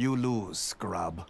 You lose, scrub.